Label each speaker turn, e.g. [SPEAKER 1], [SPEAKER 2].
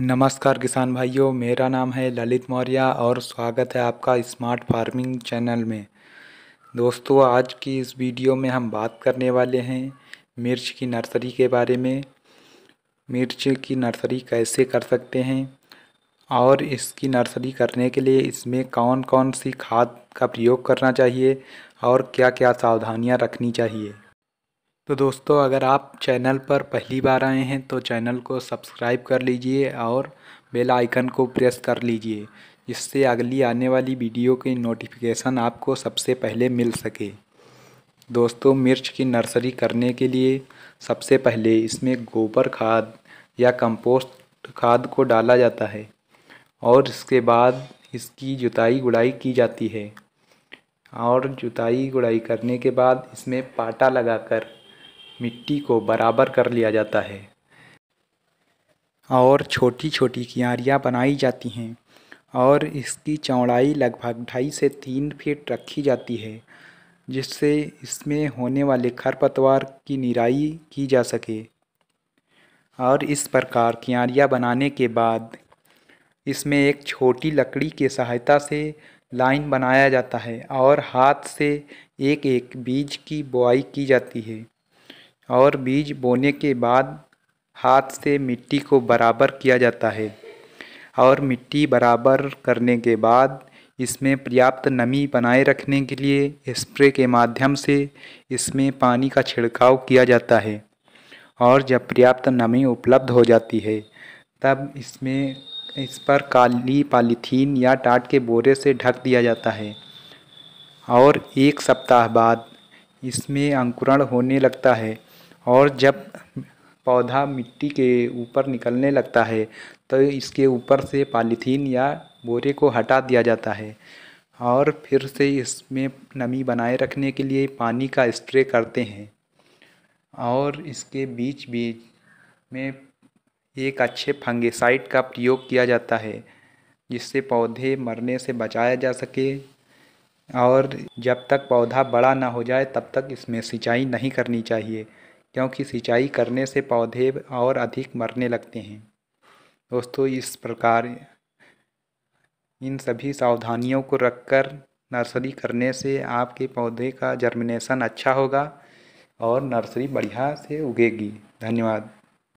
[SPEAKER 1] नमस्कार किसान भाइयों मेरा नाम है ललित मौर्य और स्वागत है आपका स्मार्ट फार्मिंग चैनल में दोस्तों आज की इस वीडियो में हम बात करने वाले हैं मिर्च की नर्सरी के बारे में मिर्च की नर्सरी कैसे कर सकते हैं और इसकी नर्सरी करने के लिए इसमें कौन कौन सी खाद का प्रयोग करना चाहिए और क्या क्या सावधानियां रखनी चाहिए तो दोस्तों अगर आप चैनल पर पहली बार आए हैं तो चैनल को सब्सक्राइब कर लीजिए और बेल आइकन को प्रेस कर लीजिए जिससे अगली आने वाली वीडियो की नोटिफिकेशन आपको सबसे पहले मिल सके दोस्तों मिर्च की नर्सरी करने के लिए सबसे पहले इसमें गोबर खाद या कंपोस्ट खाद को डाला जाता है और इसके बाद इसकी जुताई गुड़ाई की जाती है और जुताई गुड़ाई करने के बाद इसमें पाटा लगाकर मिट्टी को बराबर कर लिया जाता है और छोटी छोटी क्यारियाँ बनाई जाती हैं और इसकी चौड़ाई लगभग ढाई से तीन फीट रखी जाती है जिससे इसमें होने वाले खरपतवार की निराई की जा सके और इस प्रकार क्यारियाँ बनाने के बाद इसमें एक छोटी लकड़ी की सहायता से लाइन बनाया जाता है और हाथ से एक एक बीज की बुआई की जाती है और बीज बोने के बाद हाथ से मिट्टी को बराबर किया जाता है और मिट्टी बराबर करने के बाद इसमें पर्याप्त नमी बनाए रखने के लिए स्प्रे के माध्यम से इसमें पानी का छिड़काव किया जाता है और जब पर्याप्त नमी उपलब्ध हो जाती है तब इसमें इस पर काली पॉलीथीन या टाट के बोरे से ढक दिया जाता है और एक सप्ताह बाद इसमें अंकुरण होने लगता है और जब पौधा मिट्टी के ऊपर निकलने लगता है तो इसके ऊपर से पॉलीथीन या बोरे को हटा दिया जाता है और फिर से इसमें नमी बनाए रखने के लिए पानी का स्प्रे करते हैं और इसके बीच बीच में एक अच्छे फंगेसाइड का प्रयोग किया जाता है जिससे पौधे मरने से बचाया जा सके और जब तक पौधा बड़ा ना हो जाए तब तक इसमें सिंचाई नहीं करनी चाहिए क्योंकि सिंचाई करने से पौधे और अधिक मरने लगते हैं दोस्तों इस प्रकार इन सभी सावधानियों को रखकर नर्सरी करने से आपके पौधे का जर्मिनेशन अच्छा होगा और नर्सरी बढ़िया से उगेगी धन्यवाद